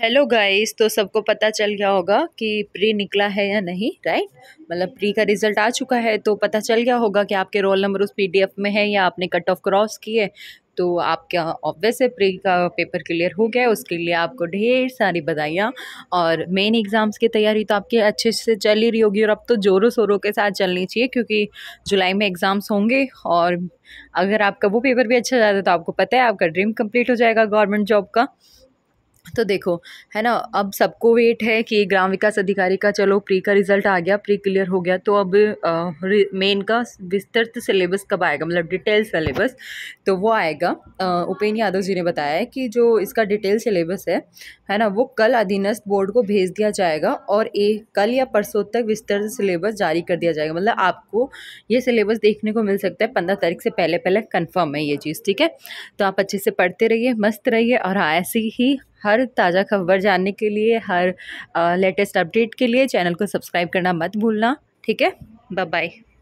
hello guys तो सबको पता चल गया होगा कि प्री निकला है या नहीं राइट मतलब प्री का रिजल्ट आ चुका है तो पता चल गया होगा कि आपके रोल नंबर उस पीडीएफ में है या आपने कट ऑफ क्रॉस किए तो आपका ऑब्वियस है प्री का पेपर क्लियर हो गया उसके लिए आपको ढेर सारी बधाइयाँ और मेन एग्ज़ाम्स की तैयारी तो आपकी अच्छे से चल ही रही होगी और अब तो ज़ोरों शोरों के साथ चलनी चाहिए क्योंकि जुलाई में एग्ज़ाम्स होंगे और अगर आपका वो पेपर भी अच्छा जाता है तो आपको पता है आपका ड्रीम कम्प्लीट हो जाएगा गवर्नमेंट जॉब का तो देखो है ना अब सबको वेट है कि ग्राम विकास अधिकारी का चलो प्री का रिजल्ट आ गया प्री क्लियर हो गया तो अब मेन का विस्तृत सिलेबस कब आएगा मतलब डिटेल सिलेबस तो वो आएगा उपेन्द्र यादव जी ने बताया है कि जो इसका डिटेल सिलेबस है है ना वो कल अधीनस्थ बोर्ड को भेज दिया जाएगा और ए कल या परसों तक विस्तृत सिलेबस जारी कर दिया जाएगा मतलब आपको ये सिलेबस देखने को मिल सकता है पंद्रह तारीख से पहले पहले कन्फर्म है ये चीज़ ठीक है तो आप अच्छे से पढ़ते रहिए मस्त रहिए और हाँ, ऐसे ही हर ताज़ा खबर जानने के लिए हर लेटेस्ट अपडेट के लिए चैनल को सब्सक्राइब करना मत भूलना ठीक है बाय बाय